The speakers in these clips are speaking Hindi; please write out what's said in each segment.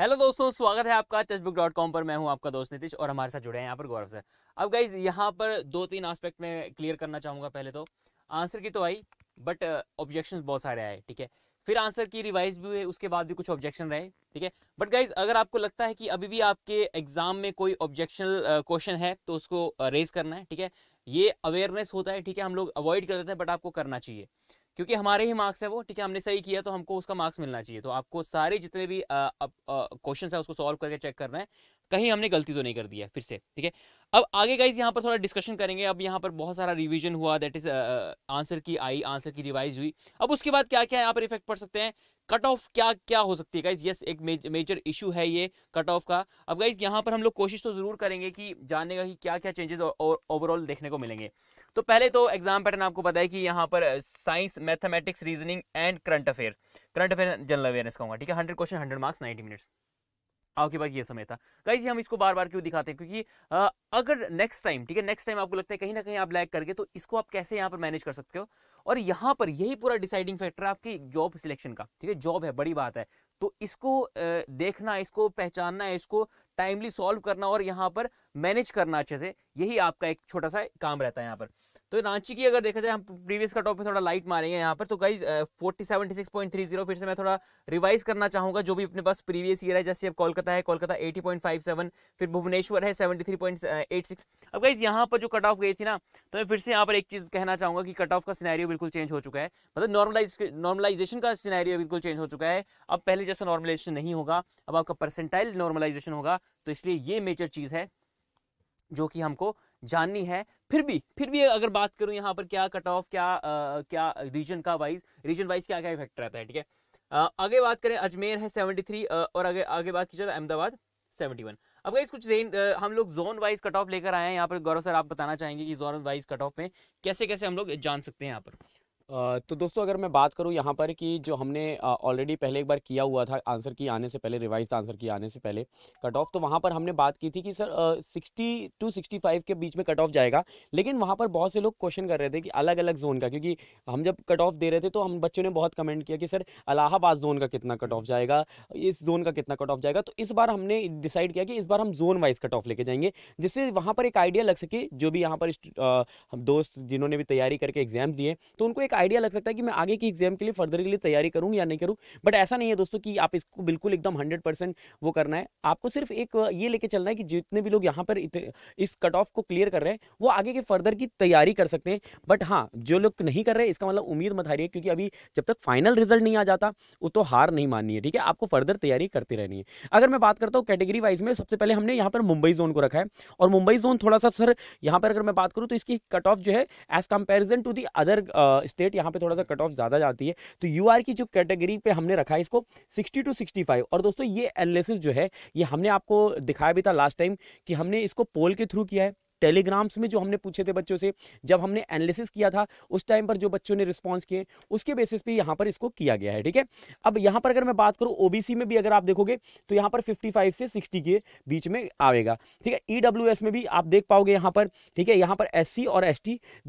हेलो दोस्तों स्वागत है आपका चेसबुक डॉट कॉम पर मैं हूं आपका दोस्त नीतीश और हमारे साथ जुड़े हैं यहाँ पर गौरव सर अब गाइज यहाँ पर दो तीन आस्पेक्ट में क्लियर करना चाहूँगा पहले तो आंसर की तो आई बट ऑब्जेक्शन uh, बहुत सारे आए ठीक है फिर आंसर की रिवाइज भी हुई उसके बाद भी कुछ ऑब्जेक्शन रहे ठीक है बट गाइज अगर आपको लगता है कि अभी भी आपके एग्जाम में कोई ऑब्जेक्शनल क्वेश्चन uh, है तो उसको रेज uh, करना है ठीक है ये अवेयरनेस होता है ठीक है हम लोग अवॉइड कर देते हैं बट आपको करना चाहिए क्योंकि हमारे ही मार्क्स है वो ठीक है हमने सही किया तो हमको उसका मार्क्स मिलना चाहिए तो आपको सारे जितने भी क्वेश्चन है उसको सॉल्व करके चेक करना है कहीं हमने गलती तो नहीं कर दिया फिर से ठीक है अब आगे गाइज यहाँ पर थोड़ा डिस्कशन करेंगे अब यहाँ पर बहुत सारा रिवीजन हुआ दैट इज आंसर की आई आंसर की रिवाइज हुई अब उसके बाद क्या क्या यहाँ पर इफेक्ट पड़ सकते हैं कट ऑफ क्या क्या हो सकती है गाइज यस एक मेजर इशू है ये कट ऑफ का अब गाइज यहाँ पर हम लोग कोशिश तो ज़रूर करेंगे कि जानने का कि क्या क्या चेंजेस और ओवरऑल देखने को मिलेंगे तो पहले तो एग्जाम पैटर्न आपको पता है कि यहाँ पर science mathematics reasoning and current affair current affair general awareness कहूँगा ठीक है hundred question hundred marks ninety minutes आपके पास ये समय था गाइज हम इसको बार बार क्यों दिखाते हैं क्योंकि uh, अगर नेक्स्ट टाइम ठीक है नेक्स्ट टाइम आपको लगता है कहीं ना कहीं आप लैक करके तो इसको आप कैसे यहाँ पर मैनेज कर सकते हो और यहाँ पर यही पूरा डिसाइडिंग फैक्टर है आपकी जॉब सिलेक्शन का ठीक है जॉब है बड़ी बात है तो इसको देखना इसको पहचानना है इसको टाइमली सॉल्व करना और यहाँ पर मैनेज करना अच्छे से यही आपका एक छोटा सा काम रहता है यहाँ पर तो रांची की अगर देखा जाए हम प्रीवियस का टॉपिक थोड़ा लाइट मारेंगे यहाँ पर तो guys forty seventy six point three zero फिर से मैं थोड़ा रिवाइज करना चाहूँगा जो भी अपने पास प्रीवियस ईयर है जैसे अब कोलकाता है Kolkata eighty point five seven फिर भुवनेश्वर है seventy three point eight six अब गाइज यहाँ पर जो कट ऑफ गई थी ना तो मैं फिर से यहाँ पर एक चीज़ कहना चाहूँगा कि कट ऑफ का सिनेरियो बिल्कुल चेंज हो चुका है मतलब नॉर्मलाइज नॉर्मलाइजेशन का सिनेरियो बिल्कुल चेंज हो चुका है अब पहले जैसा नॉर्मलाइजेशन नहीं होगा अब आपका परसेंटाइल नॉर्मलाइजेशन होगा तो इसलिए ये मेजर चीज़ है जो कि हमको जाननी है फिर भी फिर भी अगर बात करूं यहाँ पर क्या कट ऑफ क्या आ, क्या रीजन का वाइज रीजन वाइज क्या क्या इफेक्ट रहता है ठीक है आगे बात करें अजमेर है 73 और आगे आगे बात की जाए तो अहमदाबाद 71 अब गाइस कुछ रेंज हम लोग जोन वाइज कट ऑफ लेकर आए हैं यहाँ पर गौरव सर आप बताना चाहेंगे कि जोन वाइज कट ऑफ में कैसे कैसे हम लोग जान सकते हैं यहाँ पर तो दोस्तों अगर मैं बात करूँ यहाँ पर कि जो हमने ऑलरेडी पहले एक बार किया हुआ था आंसर की आने से पहले रिवाइज आंसर की आने से पहले कट ऑफ तो वहाँ पर हमने बात की थी कि sir sixty to sixty five के बीच में कट ऑफ जाएगा लेकिन वहाँ पर बहुत से लोग क्वेश्चन कर रहे थे कि अलग अलग जोन का क्योंकि हम जब कट ऑफ दे रहे थे तो हम बच्चों ने बहुत कमेंट किया कि सर अलाहाबाद जोन का कितना कट ऑफ जाएगा इस जोन का कितना कट ऑफ जाएगा तो इस बार हमने डिसाइड किया कि इस बार हम जोन वाइज कट ऑफ लेके जाएंगे जिससे वहाँ पर एक आइडिया लग सके जो भी यहाँ पर दोस्त जिन्होंने भी तैयारी करके एग्जाम दिए तो उनको एक आइडिया लग सकता है कि मैं आगे की एग्जाम के लिए फर्दर के लिए तैयारी करूँ या नहीं करूँ बट ऐसा नहीं है दोस्तों कि आप इसको बिल्कुल एकदम हंड्रेड वो करना है आपको सिर्फ एक ये लेके चलना है कि जितने भी लोग यहाँ पर इस कट ऑफ को क्लियर कर रहे हैं वो आगे के फर्दर की तैयारी कर सकते हैं बट हाँ जो लोग नहीं कर रहे इसका मतलब उम्मीद मत हारिए क्योंकि अभी जब तक फाइनल रिजल्ट नहीं आ जाता वो तो हार नहीं माननी है ठीक है आपको फर्दर तैयारी करती रहनी है अगर मैं बात करता हूँ कैटेगरी वाइज में सबसे पहले हमने यहाँ पर मुंबई जोन को रखा है और मुंबई जोन थोड़ा सा सर यहाँ पर अगर मैं बात करूँ तो इसकी कट ऑफ जो है as comparison to the other state state यहाँ पे थोड़ा सा कट ऑफ ज़्यादा जाती है तो यू की जो कैटेगरी पे हमने रखा है इसको सिक्सटी टू सिक्सटी और दोस्तों ये एनालिसिस जो है ये हमने आपको दिखाया भी था लास्ट टाइम कि हमने इसको पोल के थ्रू किया है टेलीग्राम्स में जो हमने पूछे थे बच्चों से जब हमने एनालिसिस किया था उस टाइम पर जो बच्चों ने रिस्पॉन्स किए उसके बेसिस पे यहाँ पर इसको किया गया है ठीक है अब यहाँ पर अगर मैं बात करूँ ओबीसी में भी अगर आप देखोगे तो यहाँ पर फिफ्टी से सिक्सटी के बीच में आएगा ठीक है ई e में भी आप देख पाओगे यहाँ पर ठीक है यहाँ पर एस और एस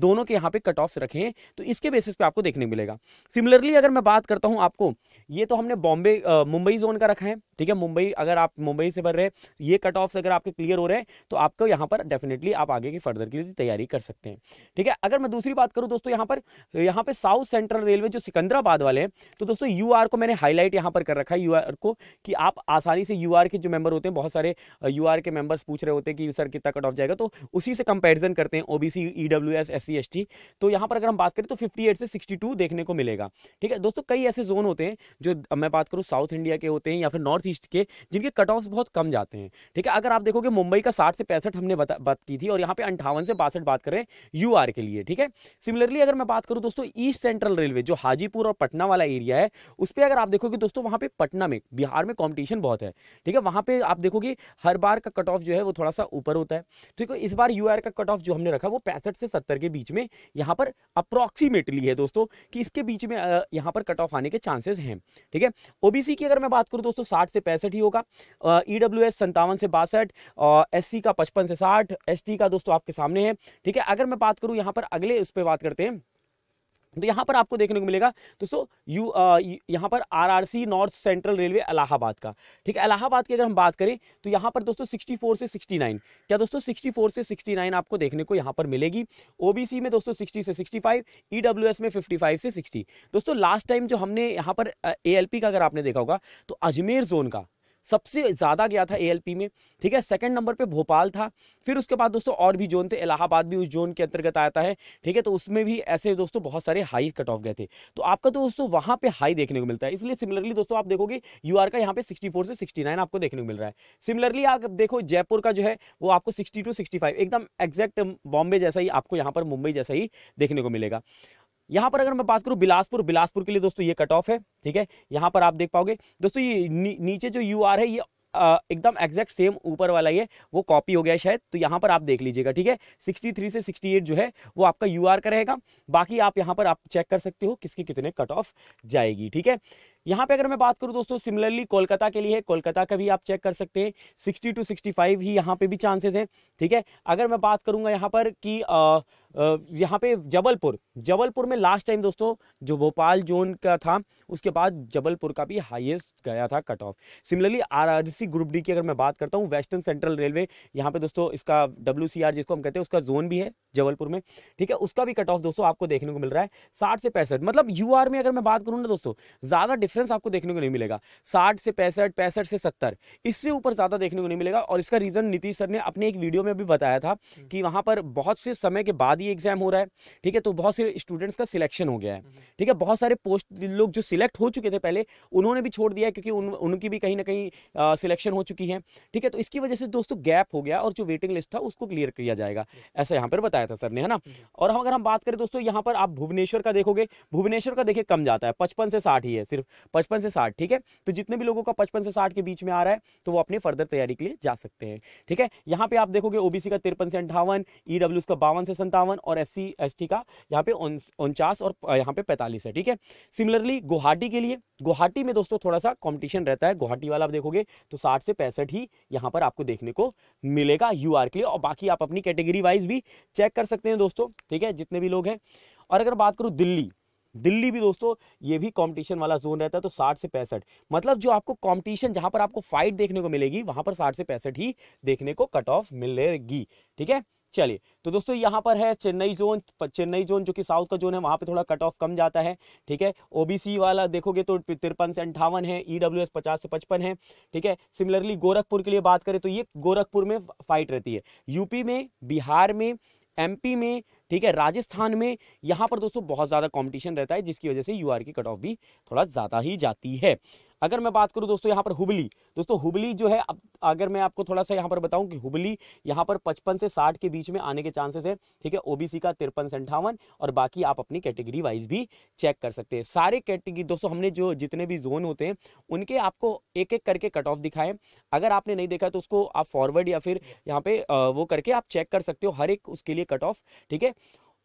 दोनों के यहाँ पर कट ऑफ्स रखे हैं तो इसके बेसिस पर आपको देखने मिलेगा सिमिलरली अगर मैं बात करता हूँ आपको ये तो हमने बॉम्बे मुंबई जोन का रखा है ठीक है मुंबई अगर आप मुंबई से भर रहे ये कट ऑफ्स अगर आपके क्लियर हो रहे हैं तो आपको यहाँ पर डेफिनेटली आप आप आगे की फर्दर की तैयारी कर सकते हैं ठीक है अगर मैं दूसरी बात करूँ दोस्तों यहाँ पर यहाँ पर साउथ सेंट्रल रेलवे जो सिकंदराबाद वाले हैं तो दोस्तों यू को मैंने हाईलाइट यहाँ पर कर रखा है यू को कि आप आसानी से यू के जो मेंबर होते हैं बहुत सारे यू के मेंबर्स पूछ रहे होते हैं कि सर कितना कट ऑफ जाएगा तो उसी से कंपेरिजन करते हैं OBC EW S S C S T तो यहाँ पर अगर हम बात करें तो फिफ्टी से सिक्सटी देखने को मिलेगा ठीक है दोस्तों कई ऐसे जोन होते हैं जो मैं बात करूँ साउथ इंडिया के होते हैं या फिर नॉर्थ ईस्ट के जिनके कट ऑफ बहुत कम जाते हैं ठीक है अगर आप देखोगे मुंबई का साठ से पैंसठ हमने बात की थी थी और यहाँ पे अंठावन से बासठ बात करें रहे हैं यू के लिए ठीक है सिमिलरली अगर मैं बात करूँ दोस्तों ईस्ट सेंट्रल रेलवे जो हाजीपुर और पटना वाला एरिया है उस पर अगर आप देखोगे दोस्तों वहाँ पे पटना में बिहार में कॉम्पिटिशन बहुत है ठीक है वहाँ पर आप देखोगे हर बार का कट ऑफ जो है वो थोड़ा सा ऊपर होता है ठीक तो है इस बार यू का कट ऑफ जो हमने रखा वो पैंसठ से सत्तर के बीच में यहाँ पर अप्रॉक्सीमेटली है दोस्तों कि इसके बीच में यहाँ पर कट ऑफ आने के चांसेस हैं ठीक है ओबीसी की अगर मैं बात करूँ दोस्तों साठ से पैंसठ ही होगा ई डब्ल्यू e एस संतावन से बासठ एस का पचपन से साठ एस इसी का दोस्तों आपके सामने है ठीक है अगर मैं बात करूँ यहाँ पर अगले उस पर बात करते हैं तो यहाँ पर आपको देखने को मिलेगा दोस्तों यू यहाँ पर RRC North Central Railway Allahabad का ठीक है अलाहाबाद की अगर हम बात करें तो यहाँ पर दोस्तों 64 से 69 क्या दोस्तों 64 से 69 आपको देखने को यहाँ पर मिलेगी ओबीसी में दोस्तों 60 से 65 ईडब्ल्यूएस में 55 से 60 दोस्तों लास्ट टाइम जो हमने यहाँ पर ए का अगर आपने देखा होगा तो अजमेर जोन का सबसे ज़्यादा गया था ए में ठीक है सेकेंड नंबर पर भोपाल था फिर उसके बाद दोस्तों और भी जोन थे इलाहाबाद भी उस जोन के अंतर्गत आता है ठीक है तो उसमें भी ऐसे दोस्तों बहुत सारे हाई कट ऑफ गए थे तो आपका तो दोस्तों वहाँ पर हाई देखने को मिलता है इसलिए सिमिलरली दोस्तों आप देखोगे यू का यहाँ पे सिक्सटी से सिक्सटी आपको देखने को मिल रहा है सिमिलरली आप देखो जयपुर का जो है वो आपको सिक्सटी 65 एकदम एग्जैक्ट बॉम्बे जैसा ही आपको यहाँ पर मुंबई जैसा ही देखने को मिलेगा यहाँ पर अगर मैं बात करूँ बिलासपुर बिलासपुर के लिए दोस्तों ये कट ऑफ है ठीक है यहाँ पर आप देख पाओगे दोस्तों ये नीचे जो यू आर है ये एकदम एग्जैक्ट सेम ऊपर वाला ये वो कॉपी हो गया शायद तो यहाँ पर आप देख लीजिएगा ठीक है 63 से 68 जो है वो आपका यू का रहेगा बाकी आप यहाँ पर आप चेक कर सकते हो किसकी कितने कट ऑफ जाएगी ठीक है यहाँ पे अगर मैं बात करूँ दोस्तों सिमिलरली कोलकाता के लिए कोलकाता का भी आप चेक कर सकते हैं सिक्सटी टू सिक्सटी फाइव ही यहाँ पे भी चांसेस हैं ठीक है अगर मैं बात करूँगा यहाँ पर कि यहाँ पे जबलपुर जबलपुर में लास्ट टाइम दोस्तों जो भोपाल जोन का था उसके बाद जबलपुर का भी हाईएस्ट गया था cut off similarly C group D की अगर मैं बात करता हूँ वेस्टर्न सेंट्रल रेलवे यहाँ पे दोस्तों इसका डब्ल्यू जिसको हम कहते हैं उसका जोन भी है जबलपुर में ठीक है उसका भी कट ऑफ दोस्तों आपको देखने को मिल रहा है साठ से पैंसठ मतलब यू में अगर मैं बात करूँ ना दोस्तों ज़्यादा डिफरेंस आपको देखने को नहीं मिलेगा साठ से पैंसठ पैंसठ से सत्तर इससे ऊपर ज़्यादा देखने को नहीं मिलेगा और इसका रीज़न नीतीश सर ने अपने एक वीडियो में भी बताया था हम्म। कि वहाँ पर बहुत से समय के बाद ही एग्जाम हो रहा है ठीक है तो बहुत से स्टूडेंट्स का सिलेक्शन हो गया है हम्म। ठीक है बहुत सारे पोस्ट लोग जो सिलेक्ट हो चुके थे पहले उन्होंने भी छोड़ दिया क्योंकि उन, उनकी भी कहीं ना कहीं सिलेक्शन हो चुकी है ठीक है तो इसकी वजह से दोस्तों गैप हो गया और जो वेटिंग लिस्ट था उसको क्लियर किया जाएगा ऐसा यहाँ पर बताया था सर ने है ना हम्म। और हम अगर हम बात करें दोस्तों यहाँ पर आप भुवनेश्वर का देखोगे भुवनेश्वर का देखिए कम जाता है पचपन से साठ ही है सिर्फ पचपन से साठ ठीक है तो जितने भी लोगों का पचपन से साठ के बीच में आ रहा है तो वो अपने फर्दर तैयारी के लिए जा सकते हैं ठीक है यहाँ पे आप देखोगे ओबीसी का तिरपन से अंठावन ई का बावन से संतावन और एस सी का यहाँ पे उनचास और यहाँ पे पैंतालीस है ठीक है सिमिलरली गुवाहाटी के लिए गुवाहाटी में दोस्तों थोड़ा सा कॉम्पिटिशन रहता है गुवाहाटी वाला आप देखोगे तो साठ से पैंसठ ही यहाँ पर आपको देखने को मिलेगा यू के लिए और बाकी आप अपनी कैटेगरी वाइज भी चेक कर सकते हैं दोस्तों ठीक है जितने भी लोग हैं और अगर बात करूँ दिल्ली दिल्ली भी दोस्तों ये भी कंपटीशन वाला जोन रहता है तो 60 से पैंसठ मतलब जो आपको कंपटीशन जहां पर आपको फाइट देखने को मिलेगी वहां पर 60 से पैंसठ ही देखने को कट ऑफ मिलेगी ठीक है चलिए तो दोस्तों यहाँ पर है चेन्नई जोन चेन्नई जोन जो कि साउथ का जोन है वहाँ पे थोड़ा कट ऑफ कम जाता है ठीक है ओबीसी वाला देखोगे तो तिरपन से अंठावन है ई डब्ल्यू एस पचास से पचपन है ठीक है सिमिलरली गोरखपुर के लिए बात करें तो ये गोरखपुर में फाइट रहती है यूपी में बिहार में एमपी में ठीक है राजस्थान में यहाँ पर दोस्तों बहुत ज़्यादा कॉम्पिटिशन रहता है जिसकी वजह से यू की कट ऑफ भी थोड़ा ज़्यादा ही जाती है अगर मैं बात करूं दोस्तों यहाँ पर हुबली दोस्तों हुबली जो है अब अगर मैं आपको थोड़ा सा यहाँ पर बताऊं कि हुबली यहाँ पर 55 से 60 के बीच में आने के चांसेस है ठीक है ओबीसी का तिरपन से अंठावन और बाकी आप अपनी कैटेगरी वाइज भी चेक कर सकते हैं सारे कैटेगरी दोस्तों हमने जो जितने भी जोन होते हैं उनके आपको एक एक करके कट ऑफ दिखाएँ अगर आपने नहीं देखा तो उसको आप फॉरवर्ड या फिर यहाँ पे वो करके आप चेक कर सकते हो हर एक उसके लिए कट ऑफ ठीक है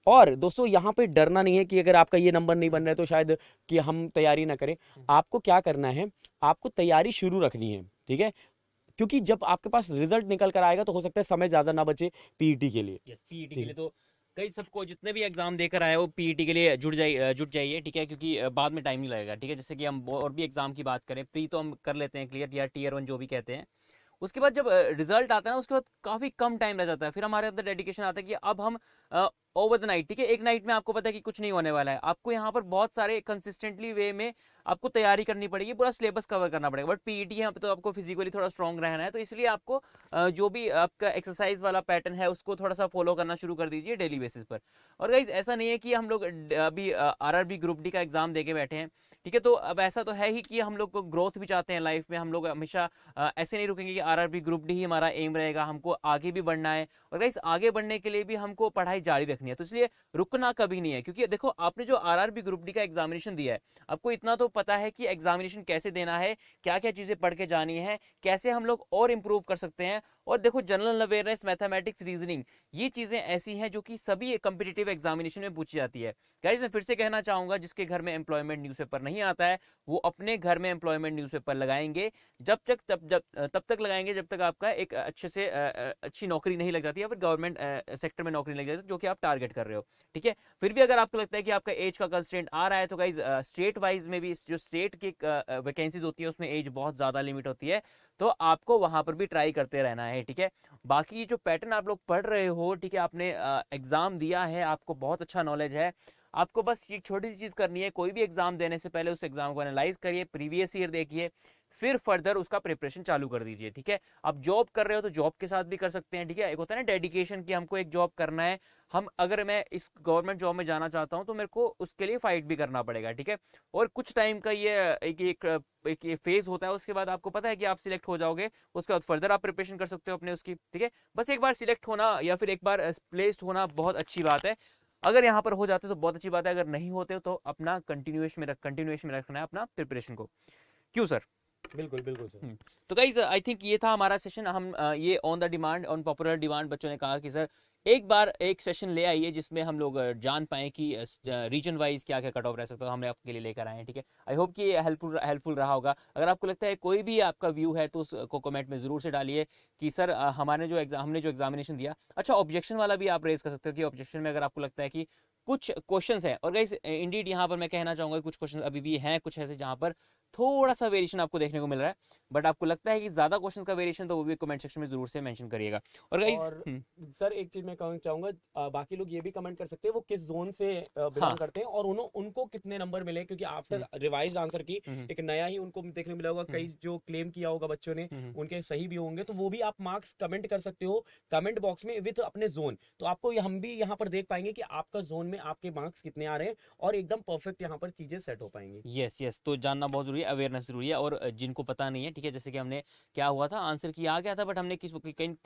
और दोस्तों यहाँ पे डरना नहीं है कि अगर आपका ये नंबर नहीं बन रहा है तो शायद कि हम तैयारी ना करें हम्म। आपको क्या करना है आपको तैयारी शुरू रखनी है ठीक है क्योंकि जब आपके पास रिजल्ट निकल कर आएगा तो हो सकता है समय ज़्यादा ना बचे पीईटी के लिए yes, पीईटी के लिए तो कई सबको जितने भी एग्जाम देकर आए वो पीईटी के लिए जुट जाइए जुट जाइए ठीक है क्योंकि बाद में टाइम नहीं लगेगा ठीक है जैसे कि हम और भी एग्जाम की बात करें प्री तो हम कर लेते हैं क्लियर या टीयर वन जो भी कहते हैं उसके बाद जब रिजल्ट आता है ना उसके बाद काफ़ी कम टाइम रह जाता है फिर हमारे अंदर डेडिकेशन आता है कि अब हम ओवर द नाइट ठीक है एक नाइट में आपको पता है कि कुछ नहीं होने वाला है आपको यहाँ पर बहुत सारे कंसिस्टेंटली वे में आपको तैयारी करनी पड़ेगी पूरा सिलेबस कवर करना पड़ेगा बट पीईटी e यहाँ पर तो आपको फिजिकली थोड़ा स्ट्रॉन्ग रहना है तो इसलिए आपको जो भी आपका एक्सरसाइज वाला पैटर्न है उसको थोड़ा सा फॉलो करना शुरू कर दीजिए डेली बेसिस पर और गाइज ऐसा नहीं है कि हम लोग अभी आर ग्रुप डी का एग्जाम दे के बैठे हैं ठीक है तो अब ऐसा तो है ही कि हम लोग ग्रोथ भी चाहते हैं लाइफ में हम लोग हमेशा ऐसे नहीं रुकेंगे कि आरआरबी ग्रुप डी ही हमारा एम रहेगा हमको आगे भी बढ़ना है और इस आगे बढ़ने के लिए भी हमको पढ़ाई जारी रखनी है तो इसलिए रुकना कभी नहीं है क्योंकि देखो आपने जो आर ग्रुप डी का एग्जामिनेशन दिया है आपको इतना तो पता है कि एग्जामिनेशन कैसे देना है क्या क्या चीज़ें पढ़ के जानी है कैसे हम लोग और इम्प्रूव कर सकते हैं और देखो जनरल अवेयरनेस मैथमेटिक्स रीजनिंग ये चीज़ें ऐसी हैं जो कि सभी कम्पिटेटिव एग्जामिनेशन में पूछी जाती है क्या मैं फिर से कहना चाहूँगा जिसके घर में एम्प्लॉयमेंट न्यूज़पेपर नहीं नहीं आता है वो अपने घर में एम्प्लॉयमेंट न्यूज़पेपर लगाएंगे जब तक तब जब तब तक लगाएंगे जब तक आपका एक अच्छे से अच्छी नौकरी नहीं लग जाती या फिर गवर्नमेंट सेक्टर में नौकरी लग जाती जो कि आप टारगेट कर रहे हो ठीक है फिर भी अगर आपको लगता है कि आपका एज का कंस्टेंट आ रहा है तो गाइज स्टेट वाइज में भी जो स्टेट की वैकेंसीज होती है उसमें एज बहुत ज़्यादा लिमिट होती है तो आपको वहाँ पर भी ट्राई करते रहना है ठीक है बाकी जो पैटर्न आप लोग पढ़ रहे हो ठीक है आपने एग्ज़ाम दिया है आपको बहुत अच्छा नॉलेज है आपको बस एक छोटी सी चीज़ करनी है कोई भी एग्ज़ाम देने से पहले उस एग्ज़ाम को एनालाइज करिए प्रीवियस ईयर देखिए फिर फर्दर उसका प्रिपरेशन चालू कर दीजिए ठीक है अब जॉब कर रहे हो तो जॉब के साथ भी कर सकते हैं ठीक है एक होता है ना डेडिकेशन कि हमको एक जॉब करना है हम अगर मैं इस गवर्नमेंट जॉब में जाना चाहता हूँ तो मेरे को उसके लिए फाइट भी करना पड़ेगा ठीक है और कुछ टाइम का ये एक एक, एक, एक फेज होता है उसके बाद आपको पता है कि आप सिलेक्ट हो जाओगे उसके बाद फर्दर आप प्रिपरेशन कर सकते हो अपने उसकी ठीक है बस एक बार सिलेक्ट होना या फिर एक बार प्लेस्ड होना बहुत अच्छी बात है अगर यहाँ पर हो जाते तो बहुत अच्छी बात है अगर नहीं होते तो अपना कंटिन्यूएशन में रख कंटिन्यूएशन में रखना है अपना प्रिपरेशन को क्यों सर बिल्कुल बिल्कुल सर हम्म। तो गाइज आई थिंक ये था हमारा सेशन हम ये on the demand on popular demand बच्चों ने कहा कि सर एक बार एक सेशन ले आइए जिसमें हम लोग जान पाए कि रीजन वाइज क्या क्या कट ऑफ रह सकता है हमने आपके लिए लेकर आए हैं ठीक है आई होप कि हेल्पफुल हेल्पफुल रहा होगा अगर आपको लगता है कोई भी आपका व्यू है तो उसको कमेंट में ज़रूर से डालिए कि सर हमारे जो एग्जाम हमने जो एग्जामिनेशन दिया अच्छा ऑब्जेक्शन वाला भी आप रेज कर सकते हो कि ऑब्जेक्शन में अगर आपको लगता है कि कुछ क्वेश्चंस हैं और गाइस इंडीड यहाँ पर मैं कहना चाहूँगा कुछ क्वेश्चंस अभी भी हैं कुछ ऐसे जहाँ पर थोड़ा सा वेरिएशन आपको देखने को मिल रहा है बट आपको लगता है कि ज्यादा क्वेश्चन का वेरिएशन तो वो भी कमेंट सेक्शन में जरूर से मेंशन करिएगा और, और सर हम्म। एक चीज मैं कहना चाहूंगा बाकी लोग ये भी कमेंट कर सकते हैं वो किस जोन से बिलोंग हाँ। करते हैं और उन्हों उनको कितने नंबर मिले क्योंकि आफ्टर रिवाइज आंसर की हम्म। एक नया ही उनको देखने मिला होगा कई हम्म। जो क्लेम किया होगा बच्चों ने उनके सही भी होंगे तो वो भी आप मार्क्स कमेंट कर सकते हो कमेंट बॉक्स में विथ अपने जोन तो आपको हम भी यहाँ पर देख पाएंगे कि आपका जोन में आपके मार्क्स कितने आ रहे हैं और एकदम परफेक्ट यहाँ पर चीजें सेट हो पाएंगे यस यस तो जानना बहुत जरूरी जरूरी है अवेयरनेस जरूरी है और जिनको पता नहीं है ठीक है जैसे कि हमने क्या हुआ था आंसर की आ गया था बट हमने किस कई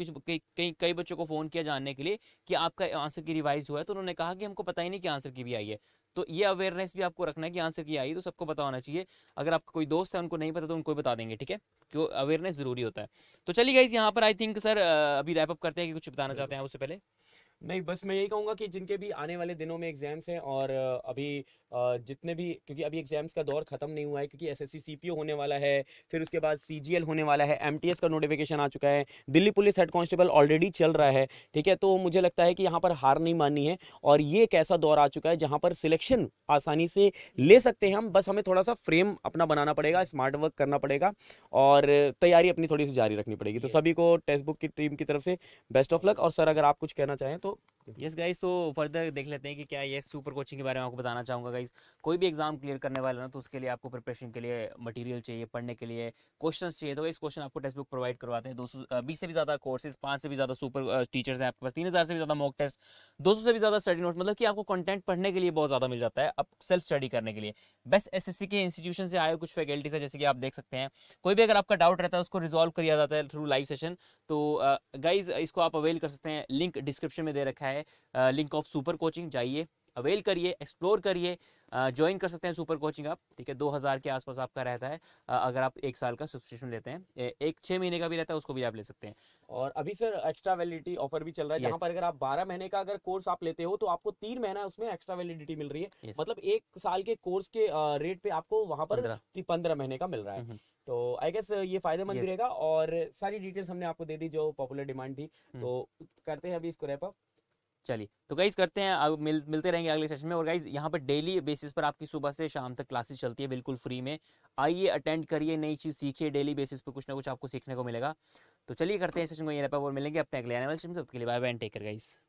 कई कई बच्चों को फ़ोन किया जानने के लिए कि आपका आंसर की रिवाइज हुआ है तो उन्होंने कहा कि हमको पता ही नहीं कि आंसर की भी आई है तो ये अवेयरनेस भी आपको रखना है कि आंसर की आई तो सबको पता होना चाहिए अगर आपका कोई दोस्त है उनको नहीं पता तो उनको बता देंगे ठीक है क्यों अवेयरनेस जरूरी होता है तो चलिए गाइज यहाँ पर आई थिंक सर अभी रैपअप करते हैं कि कुछ बताना चाहते हैं उससे पहले नहीं बस मैं यही कहूंगा कि जिनके भी आने वाले दिनों में एग्जाम्स हैं और अभी जितने भी क्योंकि अभी एग्जाम्स का दौर खत्म नहीं हुआ है क्योंकि एस सीपीओ होने वाला है फिर उसके बाद सी होने वाला है एम का नोटिफिकेशन आ चुका है Delhi police head constable already चल रहा है ठीक है तो मुझे लगता है कि यहाँ पर हार नहीं माननी है और ये एक ऐसा दौर आ चुका है जहाँ पर सिलेक्शन आसानी से ले सकते हैं हम बस हमें थोड़ा सा फ्रेम अपना बनाना पड़ेगा स्मार्ट वर्क करना पड़ेगा और तैयारी अपनी थोड़ी सी जारी रखनी पड़ेगी तो सभी को टेक्स्ट बुक की टीम की तरफ से बेस्ट ऑफ लक और सर अगर आप कुछ कहना चाहें तो यस गाइस तो फर्दर देख लेते हैं कि क्या ये सुपर कोचिंग के बारे में आपको बताना चाहूँगा गाइस कोई भी एग्जाम क्लियर करने वाला ना तो उसके लिए आपको प्रिपरेशन के लिए मटेरियल चाहिए पढ़ने के लिए क्वेश्चन चाहिए तो इस क्वेश्चन आपको टेस्ट बुक प्रोवाइड करवाते हैं दो सौ बीस से भी ज़्यादा कोर्सेज पाँच से भी ज़्यादा सुपर टीचर्स हैं आपके पास तीन से भी ज़्यादा मॉक टेस्ट दो से भी ज़्यादा स्टडी नोट मतलब कि आपको कंटेंट पढ़ने के लिए बहुत ज़्यादा मिल जाता है आप सेल्फ स्टडी करने के लिए बेस्ट एस एस सी के इंस्टीट्यूशन से आए कुछ फैकल्टीज है जैसे कि आप देख सकते हैं कोई भी अगर आपका डाउट रहता है उसको रिजॉल्व किया जाता है थ्रू लाइव सेशन तो गाइज इसको आप अवेल कर सकते हैं लिंक डिस्क्रिप्शन में दे रखा है है लिंक ऑफ सुपर कोचिंग जाइए अवेल करिए एक्सप्लोर करिए ज्वाइन कर सकते हैं सुपर कोचिंग आप ठीक है दो हज़ार के आसपास आपका रहता है अगर आप एक साल का सब्सक्रिप्शन लेते हैं एक छः महीने का भी रहता है उसको भी आप ले सकते हैं और अभी सर एक्स्ट्रा वैलिडिटी ऑफर भी चल रहा है जहाँ पर अगर आप बारह महीने का अगर कोर्स आप लेते हो तो आपको तीन महीना उसमें एक्स्ट्रा वैलिडिटी मिल रही है मतलब एक साल के कोर्स के रेट पे आपको वहाँ पर पंद्रह महीने का मिल रहा है हम्म, हम्म। तो आई गेस ये फायदेमंद रहेगा और सारी डिटेल्स हमने आपको दे दी जो पॉपुलर डिमांड थी हम्म। तो करते हैं अभी इसको रेपअप चलिए तो गाइज करते हैं मिल, मिलते रहेंगे अगले सेशन में और गाइज यहाँ पर डेली बेसिस पर आपकी सुबह से शाम तक क्लासेस चलती है बिल्कुल फ्री में आइए अटेंड करिए नई चीज़ सीखिए डेली बेसिस पर कुछ ना कुछ आपको सीखने को मिलेगा तो चलिए करते हैं सेशन को यहाँ पर और मिलेंगे अपने अगले एनिमल सेशन सबके लिए bye bye take take care guys